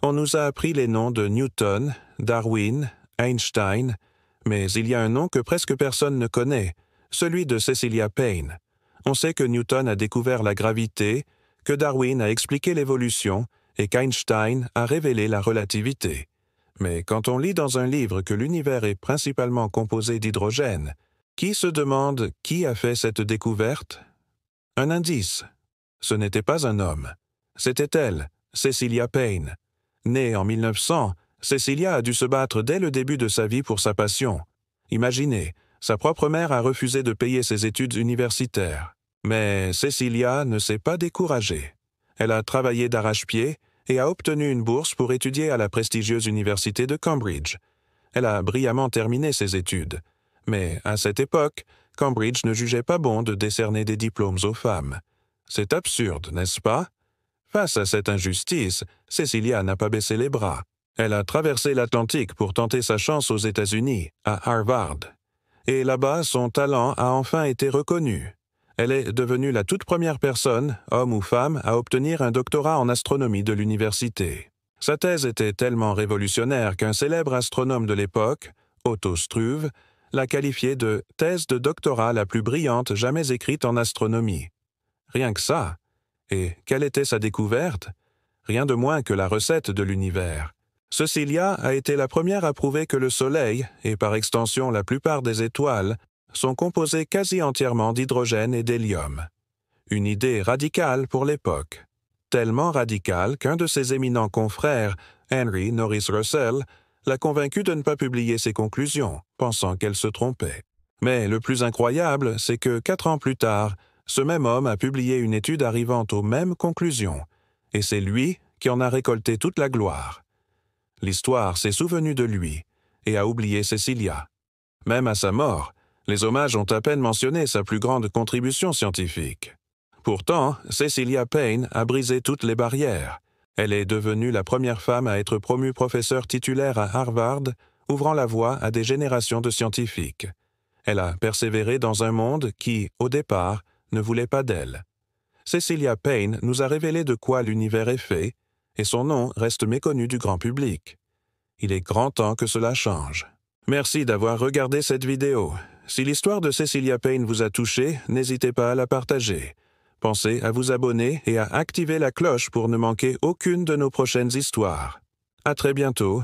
On nous a appris les noms de Newton, Darwin, Einstein, mais il y a un nom que presque personne ne connaît, celui de Cecilia Payne. On sait que Newton a découvert la gravité, que Darwin a expliqué l'évolution et qu'Einstein a révélé la relativité. Mais quand on lit dans un livre que l'univers est principalement composé d'hydrogène, qui se demande qui a fait cette découverte Un indice. Ce n'était pas un homme. C'était elle, Cecilia Payne. Née en 1900, Cecilia a dû se battre dès le début de sa vie pour sa passion. Imaginez, sa propre mère a refusé de payer ses études universitaires. Mais Cecilia ne s'est pas découragée. Elle a travaillé d'arrache-pied et a obtenu une bourse pour étudier à la prestigieuse université de Cambridge. Elle a brillamment terminé ses études. Mais à cette époque, Cambridge ne jugeait pas bon de décerner des diplômes aux femmes. C'est absurde, n'est-ce pas Face à cette injustice, Cecilia n'a pas baissé les bras. Elle a traversé l'Atlantique pour tenter sa chance aux États-Unis, à Harvard. Et là-bas, son talent a enfin été reconnu. Elle est devenue la toute première personne, homme ou femme, à obtenir un doctorat en astronomie de l'université. Sa thèse était tellement révolutionnaire qu'un célèbre astronome de l'époque, Otto Struve, l'a qualifiée de thèse de doctorat la plus brillante jamais écrite en astronomie. Rien que ça, et quelle était sa découverte Rien de moins que la recette de l'univers. Cecilia a été la première à prouver que le Soleil, et par extension la plupart des étoiles, sont composés quasi entièrement d'hydrogène et d'hélium. Une idée radicale pour l'époque. Tellement radicale qu'un de ses éminents confrères, Henry Norris Russell, l'a convaincu de ne pas publier ses conclusions, pensant qu'elle se trompait. Mais le plus incroyable, c'est que quatre ans plus tard, ce même homme a publié une étude arrivant aux mêmes conclusions, et c'est lui qui en a récolté toute la gloire. L'histoire s'est souvenue de lui et a oublié Cecilia. Même à sa mort, les hommages ont à peine mentionné sa plus grande contribution scientifique. Pourtant, Cecilia Payne a brisé toutes les barrières. Elle est devenue la première femme à être promue professeure titulaire à Harvard, ouvrant la voie à des générations de scientifiques. Elle a persévéré dans un monde qui, au départ, ne voulait pas d'elle. Cecilia Payne nous a révélé de quoi l'univers est fait, et son nom reste méconnu du grand public. Il est grand temps que cela change. Merci d'avoir regardé cette vidéo. Si l'histoire de Cecilia Payne vous a touché, n'hésitez pas à la partager. Pensez à vous abonner et à activer la cloche pour ne manquer aucune de nos prochaines histoires. À très bientôt